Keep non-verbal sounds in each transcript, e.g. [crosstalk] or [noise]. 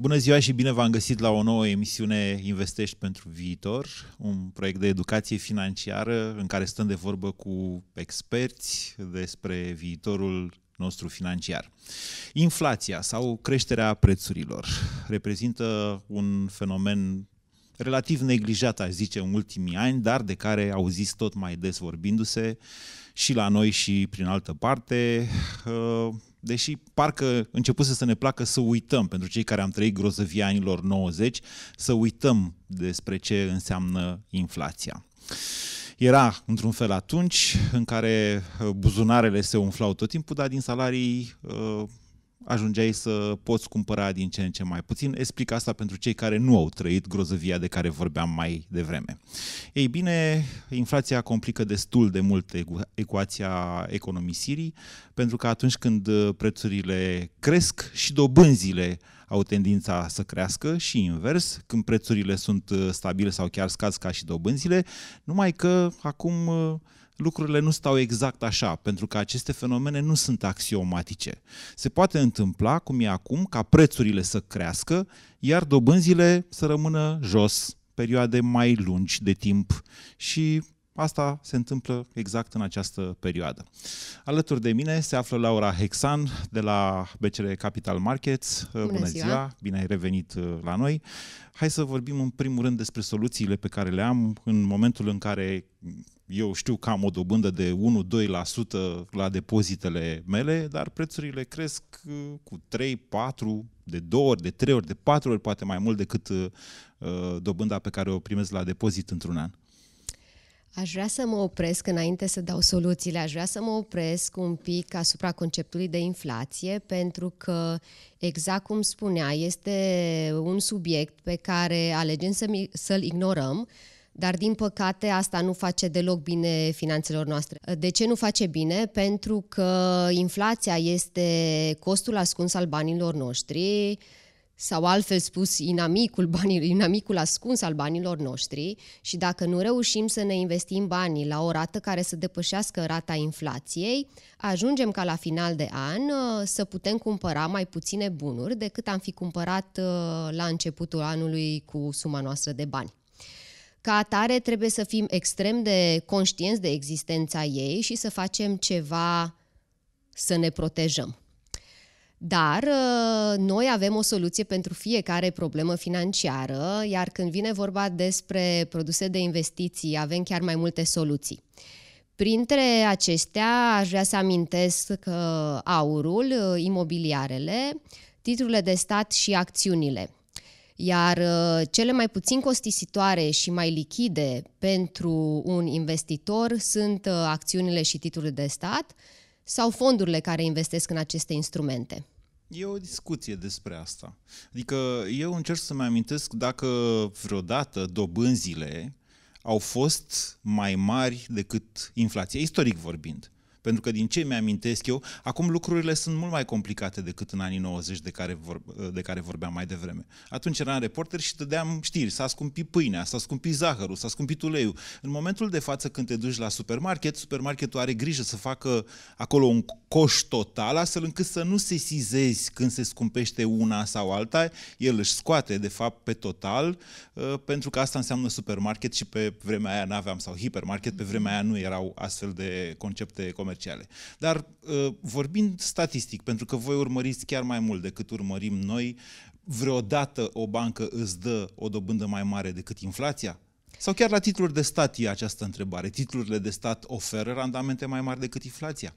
Bună ziua și bine v-am găsit la o nouă emisiune Investești pentru viitor, un proiect de educație financiară în care stăm de vorbă cu experți despre viitorul nostru financiar. Inflația sau creșterea prețurilor reprezintă un fenomen relativ neglijat, aș zice, în ultimii ani, dar de care zis tot mai des vorbindu-se și la noi și prin altă parte deși parcă începuse să ne placă să uităm, pentru cei care am trăit grozăvia anilor 90, să uităm despre ce înseamnă inflația. Era într-un fel atunci în care buzunarele se umflau tot timpul, dar din salarii uh, ajungeai să poți cumpăra din ce în ce mai puțin. Explic asta pentru cei care nu au trăit grozăvia de care vorbeam mai devreme. Ei bine, inflația complică destul de mult ecuația economisirii, pentru că atunci când prețurile cresc și dobânzile uh, au tendința să crească și invers, când prețurile sunt uh, stabile sau chiar scad ca și dobânzile, numai că acum uh, lucrurile nu stau exact așa, pentru că aceste fenomene nu sunt axiomatice. Se poate întâmpla, cum e acum, ca prețurile să crească, iar dobânzile să rămână jos perioade mai lungi de timp și Asta se întâmplă exact în această perioadă. Alături de mine se află Laura Hexan de la BCR Capital Markets. Bună, Bună ziua. ziua! Bine ai revenit uh, la noi! Hai să vorbim în primul rând despre soluțiile pe care le am în momentul în care eu știu că am o dobândă de 1-2% la depozitele mele, dar prețurile cresc uh, cu 3, 4, de 2 ori, de 3 ori, de 4 ori, poate mai mult decât uh, dobânda pe care o primesc la depozit într-un an. Aș vrea să mă opresc înainte să dau soluțiile, aș vrea să mă opresc un pic asupra conceptului de inflație, pentru că, exact cum spunea, este un subiect pe care alegem să-l ignorăm, dar din păcate asta nu face deloc bine finanțelor noastre. De ce nu face bine? Pentru că inflația este costul ascuns al banilor noștri, sau altfel spus, inamicul, banilor, inamicul ascuns al banilor noștri și dacă nu reușim să ne investim banii la o rată care să depășească rata inflației, ajungem ca la final de an uh, să putem cumpăra mai puține bunuri decât am fi cumpărat uh, la începutul anului cu suma noastră de bani. Ca atare trebuie să fim extrem de conștienți de existența ei și să facem ceva să ne protejăm. Dar uh, noi avem o soluție pentru fiecare problemă financiară, iar când vine vorba despre produse de investiții, avem chiar mai multe soluții. Printre acestea, aș vrea să amintesc că uh, aurul, uh, imobiliarele, titlurile de stat și acțiunile. Iar cele mai puțin costisitoare și mai lichide pentru un investitor sunt acțiunile și titlurile de stat, sau fondurile care investesc în aceste instrumente? E o discuție despre asta. Adică eu încerc să-mi amintesc dacă vreodată dobânzile au fost mai mari decât inflația, istoric vorbind. Pentru că din ce mi-amintesc eu, acum lucrurile sunt mult mai complicate decât în anii 90 de care, vor, de care vorbeam mai devreme. Atunci eram reporter și dădeam știri, s-a scumpit pâinea, s-a scumpit zahărul, s-a scumpit uleiul. În momentul de față când te duci la supermarket, supermarketul are grijă să facă acolo un coș total, astfel încât să nu se sizezi când se scumpește una sau alta, el își scoate de fapt pe total, ă, pentru că asta înseamnă supermarket și pe vremea aia n-aveam, sau hipermarket, pe vremea aia nu erau astfel de concepte comerciale comerciale. Dar uh, vorbind statistic, pentru că voi urmăriți chiar mai mult decât urmărim noi, vreodată o bancă îți dă o dobândă mai mare decât inflația? Sau chiar la titluri de stat e această întrebare. Titlurile de stat oferă randamente mai mari decât inflația?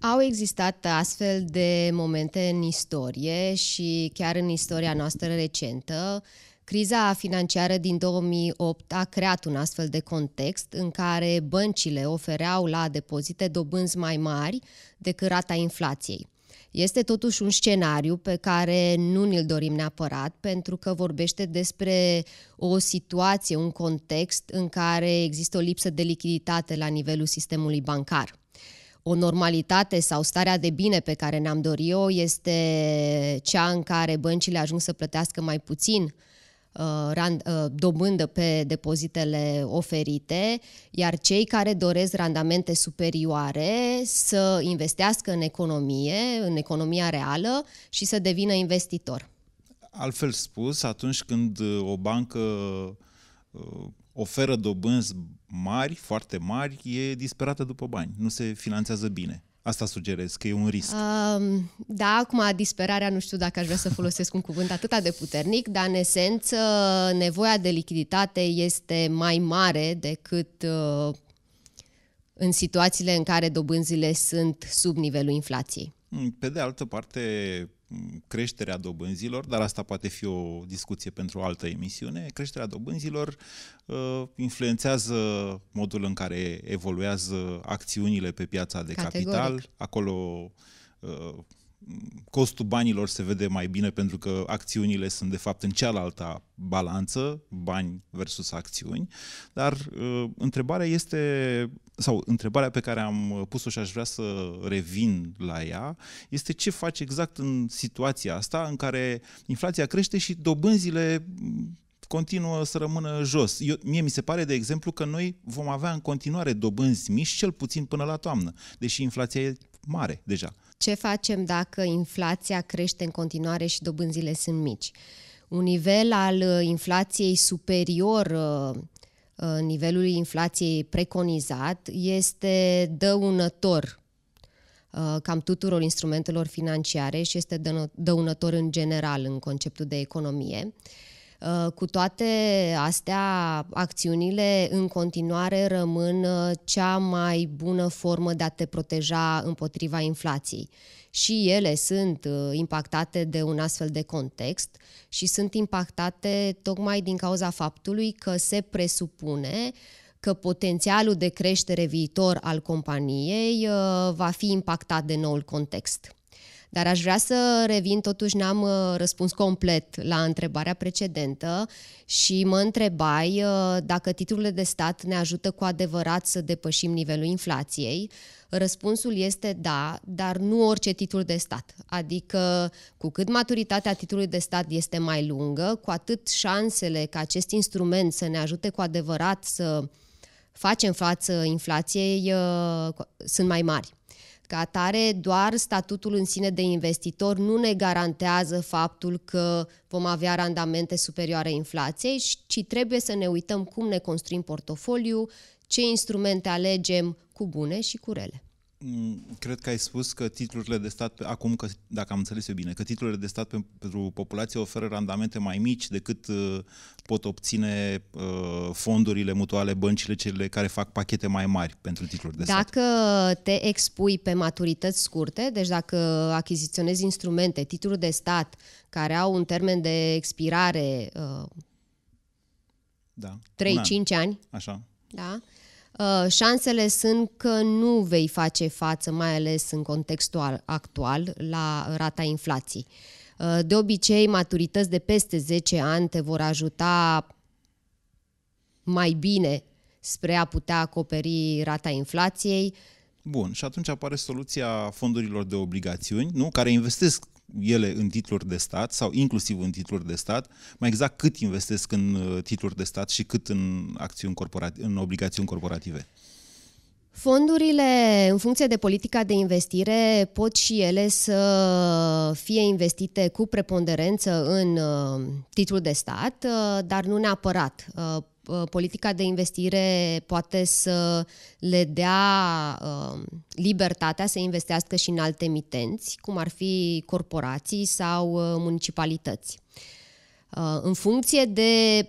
Au existat astfel de momente în istorie și chiar în istoria noastră recentă. Uh, Criza financiară din 2008 a creat un astfel de context în care băncile ofereau la depozite dobânzi mai mari decât rata inflației. Este totuși un scenariu pe care nu ne l dorim neapărat, pentru că vorbește despre o situație, un context în care există o lipsă de lichiditate la nivelul sistemului bancar o normalitate sau starea de bine pe care ne-am dorit-o este cea în care băncile ajung să plătească mai puțin Uh, uh, dobândă pe depozitele oferite, iar cei care doresc randamente superioare să investească în economie, în economia reală și să devină investitor. Altfel spus, atunci când uh, o bancă oferă dobânzi mari, foarte mari, e disperată după bani, nu se finanțează bine. Asta sugerez, că e un risc. da, acum disperarea, nu știu dacă aș vrea să folosesc un cuvânt atât de puternic, dar în esență nevoia de lichiditate este mai mare decât uh, în situațiile în care dobânzile sunt sub nivelul inflației. Pe de altă parte, creșterea dobânzilor, dar asta poate fi o discuție pentru o altă emisiune, creșterea dobânzilor uh, influențează modul în care evoluează acțiunile pe piața de Categoric. capital. Acolo uh, costul banilor se vede mai bine pentru că acțiunile sunt de fapt în cealaltă balanță, bani versus acțiuni, dar uh, întrebarea este, sau întrebarea pe care am pus-o și aș vrea să revin la ea, este ce faci exact în situația asta în care inflația crește și dobânzile continuă să rămână jos. Eu, mie mi se pare, de exemplu, că noi vom avea în continuare dobânzi mici, cel puțin până la toamnă, deși inflația e mare deja. Ce facem dacă inflația crește în continuare și dobânzile sunt mici? Un nivel al uh, inflației superior uh, uh, nivelului inflației preconizat este dăunător cam tuturor instrumentelor financiare și este dăunător în general în conceptul de economie. Uh, cu toate astea, acțiunile în continuare rămân uh, cea mai bună formă de a te proteja împotriva inflației. Și ele sunt uh, impactate de un astfel de context și sunt impactate tocmai din cauza faptului că se presupune că potențialul de creștere viitor al companiei va fi impactat de noul context. Dar aș vrea să revin, totuși n-am uh, răspuns complet la întrebarea precedentă și mă întrebai uh, dacă titlurile de stat ne ajută cu adevărat să depășim nivelul inflației. Răspunsul este da, dar nu orice titlu de stat. Adică, cu cât maturitatea titlului de stat este mai lungă, cu atât șansele ca acest instrument să ne ajute cu adevărat să facem față inflației uh, sunt mai mari. Ca atare, doar statutul în sine de investitor nu ne garantează faptul că vom avea randamente superioare inflației, ci trebuie să ne uităm cum ne construim portofoliu, ce instrumente alegem cu bune și cu rele. Mm, cred că ai spus că titlurile de stat, acum că, dacă am înțeles eu bine, că titlurile de stat pentru populație oferă randamente mai mici decât uh, pot obține uh, fondurile mutuale, băncile, cele care fac pachete mai mari pentru titluri de dacă stat. Dacă te expui pe maturități scurte, deci dacă achiziționezi instrumente, titluri de stat care au un termen de expirare uh, da, 3-5 ani, Așa. Da? Uh, șansele sunt că nu vei face față, mai ales în contextul actual, la rata inflației. Uh, de obicei, maturități de peste 10 ani te vor ajuta mai bine spre a putea acoperi rata inflației. Bun, și atunci apare soluția fondurilor de obligațiuni, nu? care investesc ele în titluri de stat sau inclusiv în titluri de stat, mai exact cât investesc în uh, titluri de stat și cât în, acțiuni corporati- în obligațiuni corporative. Fondurile, în funcție de politica de investire, pot și ele să fie investite cu preponderență în uh, titlul de stat, uh, dar nu neapărat. Uh, politica de investire poate să le dea uh, libertatea să investească și în alte emitenți, cum ar fi corporații sau uh, municipalități. Uh, în funcție de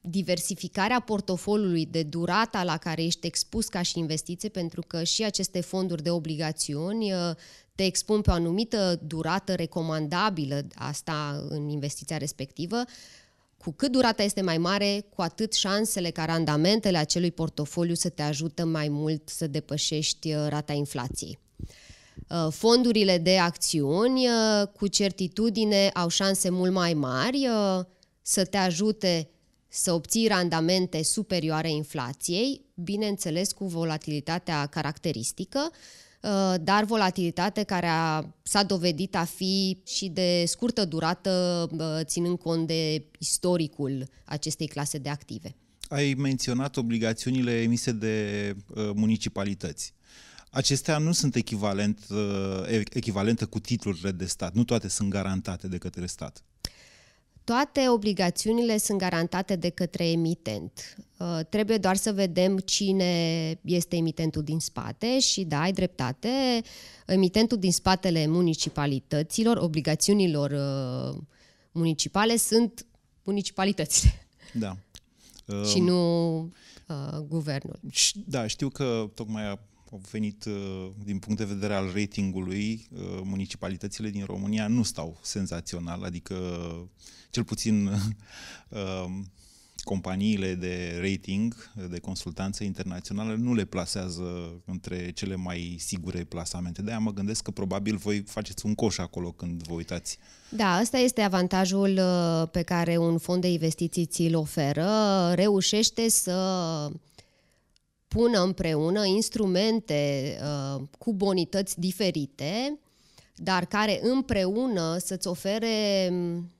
diversificarea portofoliului, de durata la care ești expus ca și investiție, pentru că și aceste fonduri de obligațiuni uh, te expun pe o anumită durată recomandabilă asta în investiția respectivă, cu cât durata este mai mare, cu atât șansele ca randamentele acelui portofoliu să te ajută mai mult să depășești uh, rata inflației. Uh, fondurile de acțiuni uh, cu certitudine au șanse mult mai mari să te ajute să obții randamente superioare inflației, bineînțeles cu volatilitatea caracteristică, Uh, dar volatilitate care a, s-a dovedit a fi și de scurtă durată, uh, ținând cont de istoricul acestei clase de active. Ai menționat obligațiunile emise de uh, municipalități. Acestea nu sunt echivalent, echivalente cu titlurile de stat, nu toate sunt garantate de către stat. Toate obligațiunile sunt garantate de către emitent. Uh, trebuie doar să vedem cine este emitentul din spate și, da, ai dreptate, emitentul din spatele municipalităților, obligațiunilor uh, municipale sunt municipalitățile. Da. [laughs] și nu um, uh, guvernul. Da, știu că tocmai a au venit, uh, din punct de vedere al ratingului, uh, municipalitățile din România nu stau senzațional, adică cel puțin [laughs] um, companiile de rating, de consultanță internațională, nu le plasează între cele mai sigure plasamente. De-aia mă gândesc că probabil voi faceți un coș acolo când vă uitați. Da, ăsta este avantajul uh, pe care un fond de investiții ți-l oferă. Reușește să pună împreună instrumente uh, cu bonități diferite, dar care împreună să-ți ofere mm,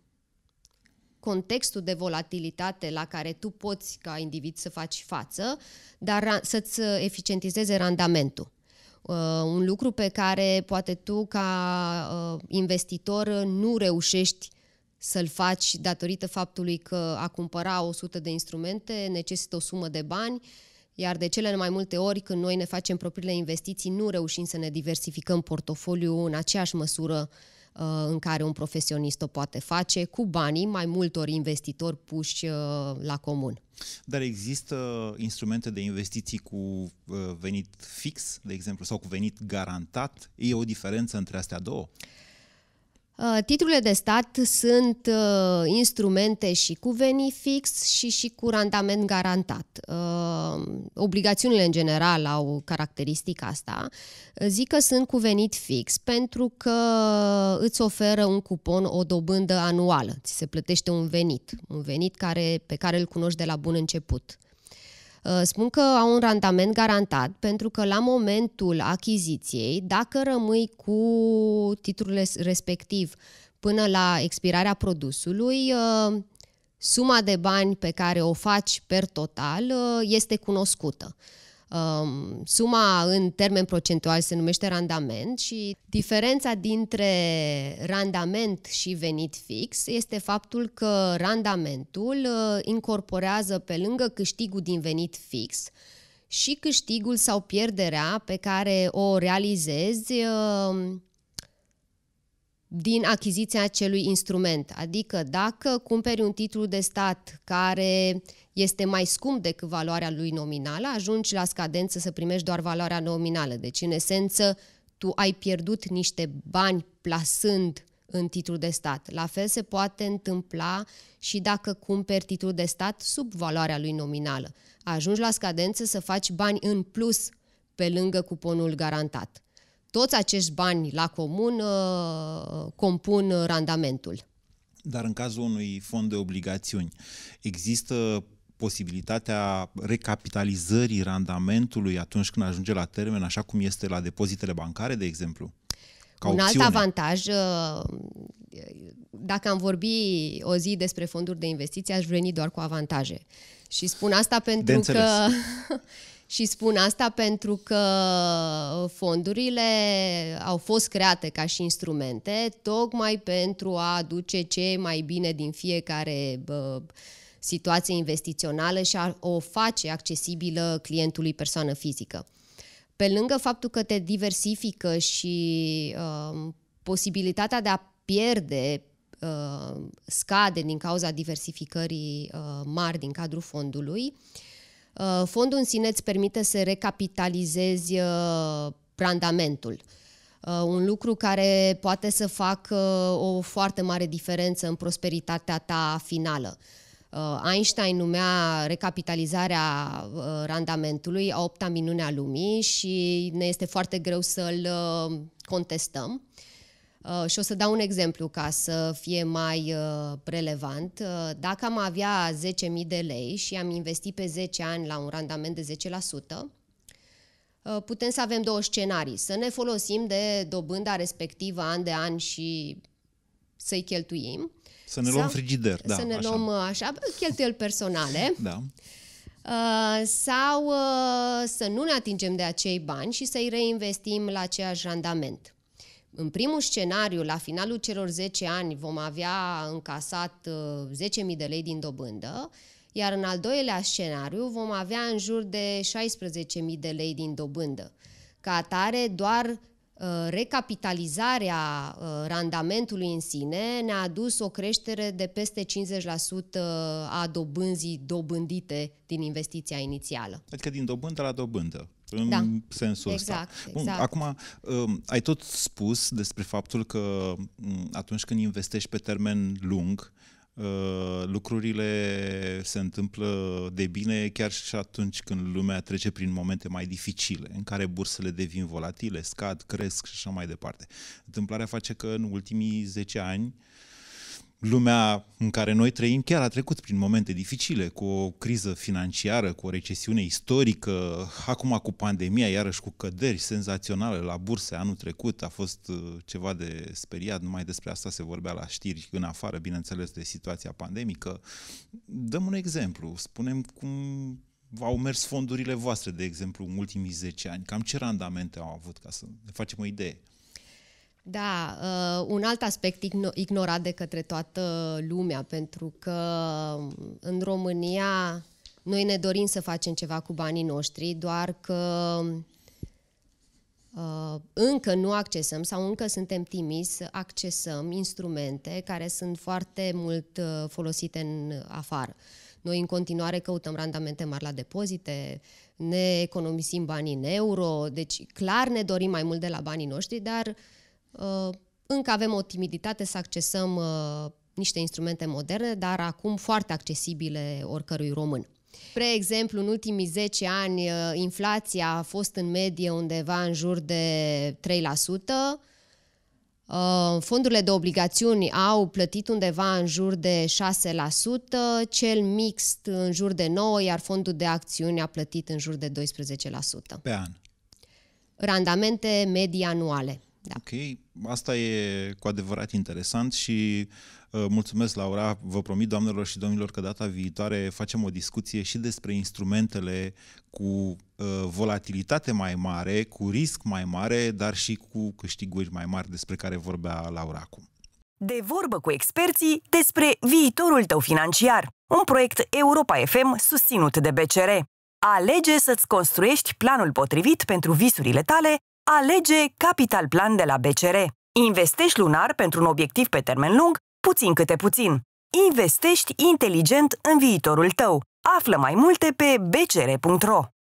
contextul de volatilitate la care tu poți ca individ să faci față, dar să-ți eficientizeze randamentul. Uh, un lucru pe care poate tu ca uh, investitor nu reușești să-l faci datorită faptului că a cumpăra 100 de instrumente necesită o sumă de bani iar de cele mai multe ori, când noi ne facem propriile investiții, nu reușim să ne diversificăm portofoliul în aceeași măsură uh, în care un profesionist o poate face cu banii mai multor investitori puși uh, la comun. Dar există instrumente de investiții cu uh, venit fix, de exemplu, sau cu venit garantat? E o diferență între astea două? Uh, Uh, titlurile de stat sunt uh, instrumente și cu venit fix și și cu randament garantat. Uh, obligațiunile în general au caracteristica asta. Zic că sunt cu venit fix pentru că îți oferă un cupon, o dobândă anuală. Ți se plătește un venit, un venit care, pe care îl cunoști de la bun început. Uh, spun că au un randament garantat pentru că la momentul achiziției, dacă rămâi cu titlurile respectiv până la expirarea produsului, uh, suma de bani pe care o faci per total uh, este cunoscută. Um, suma în termen procentual se numește randament și diferența dintre randament și venit fix este faptul că randamentul uh, incorporează pe lângă câștigul din venit fix și câștigul sau pierderea pe care o realizezi um, din achiziția acelui instrument. Adică dacă cumperi un titlu de stat care este mai scump decât valoarea lui nominală, ajungi la scadență să primești doar valoarea nominală. Deci, în esență, tu ai pierdut niște bani plasând în titlul de stat. La fel se poate întâmpla și dacă cumperi titlul de stat sub valoarea lui nominală. Ajungi la scadență să faci bani în plus pe lângă cuponul garantat. Toți acești bani la comun uh, compun randamentul. Dar în cazul unui fond de obligațiuni, există posibilitatea recapitalizării randamentului atunci când ajunge la termen, așa cum este la depozitele bancare, de exemplu? Ca un opțiune. alt avantaj, uh, dacă am vorbi o zi despre fonduri de investiții, aș veni doar cu avantaje. Și spun asta pentru că... [laughs] Și spun asta pentru că fondurile au fost create ca și instrumente tocmai pentru a aduce ce mai bine din fiecare uh, situație investițională și a, o face accesibilă clientului persoană fizică. Pe lângă faptul că te diversifică și uh, posibilitatea de a pierde uh, scade din cauza diversificării uh, mari din cadrul fondului, uh, fondul în sine îți permite să recapitalizezi uh, randamentul. Uh, un lucru care poate să facă o foarte mare diferență în prosperitatea ta finală. Uh, Einstein numea recapitalizarea uh, randamentului a opta minune a lumii și ne este foarte greu să-l uh, contestăm. Și o să dau un exemplu ca să fie mai relevant. Dacă am avea 10.000 de lei și am investit pe 10 ani la un randament de 10%, putem să avem două scenarii. Să ne folosim de dobânda respectivă an de an și să-i cheltuim să ne luăm frigider, da. Să ne așa. luăm uh, așa, cheltuieli personale. Da. Uh, sau uh, să nu ne atingem de acei bani și să-i reinvestim la aceeași randament. În primul scenariu, la finalul celor 10 ani, vom avea încasat uh, 10.000 de lei din dobândă, iar în al doilea scenariu vom avea în jur de 16.000 de lei din dobândă. Ca atare, doar Uh, recapitalizarea uh, randamentului în sine ne-a adus o creștere de peste 50% uh, a dobânzii dobândite din investiția inițială. Adică din dobândă la dobândă în da. sensul exact, ăsta. Bun, exact. Acum, um, ai tot spus despre faptul că atunci când investești pe termen lung, Uh, lucrurile se întâmplă de bine chiar și atunci când lumea trece prin momente mai dificile, în care bursele devin volatile, scad, cresc și așa mai departe. Întâmplarea face că în ultimii 10 ani uh, lumea în care noi trăim chiar a trecut prin momente dificile, cu o criză financiară, cu o recesiune istorică, acum cu pandemia, iarăși cu căderi senzaționale la burse anul trecut, a fost uh, ceva de speriat, numai despre asta se vorbea la știri, în afară, bineînțeles, de situația pandemică. Dăm un exemplu, spunem cum au mers fondurile voastre, de exemplu, în ultimii 10 ani, cam ce randamente au avut, ca să ne facem o idee. Da, uh, un alt aspect ignorat de către toată lumea, pentru că um, în România noi ne dorim să facem ceva cu banii noștri, doar că uh, încă nu accesăm sau încă suntem timizi să accesăm instrumente care sunt foarte mult uh, folosite în afară. Noi în continuare căutăm randamente mari la depozite, ne economisim banii în euro, deci clar ne dorim mai mult de la banii noștri, dar uh, Uh, încă avem o timiditate să accesăm uh, niște instrumente moderne, dar acum foarte accesibile oricărui român. Spre exemplu, în ultimii 10 ani, uh, inflația a fost în medie undeva în jur de 3%, Fondurile de obligațiuni au plătit undeva în jur de 6%, cel mixt în jur de 9%, iar fondul de acțiuni a plătit în jur de 12%. Pe an. Randamente medii anuale. Da. Ok, asta e cu adevărat interesant și uh, mulțumesc, Laura. Vă promit, doamnelor și domnilor, că data viitoare facem o discuție și despre instrumentele cu uh, volatilitate mai mare, cu risc mai mare, dar și cu câștiguri mai mari despre care vorbea Laura acum. De vorbă cu experții despre viitorul tău financiar. Un proiect Europa FM susținut de BCR. Alege să-ți construiești planul potrivit pentru visurile tale Alege Capital Plan de la BCR. Investești lunar pentru un obiectiv pe termen lung, puțin câte puțin. Investești inteligent în viitorul tău. Află mai multe pe bcr.ro.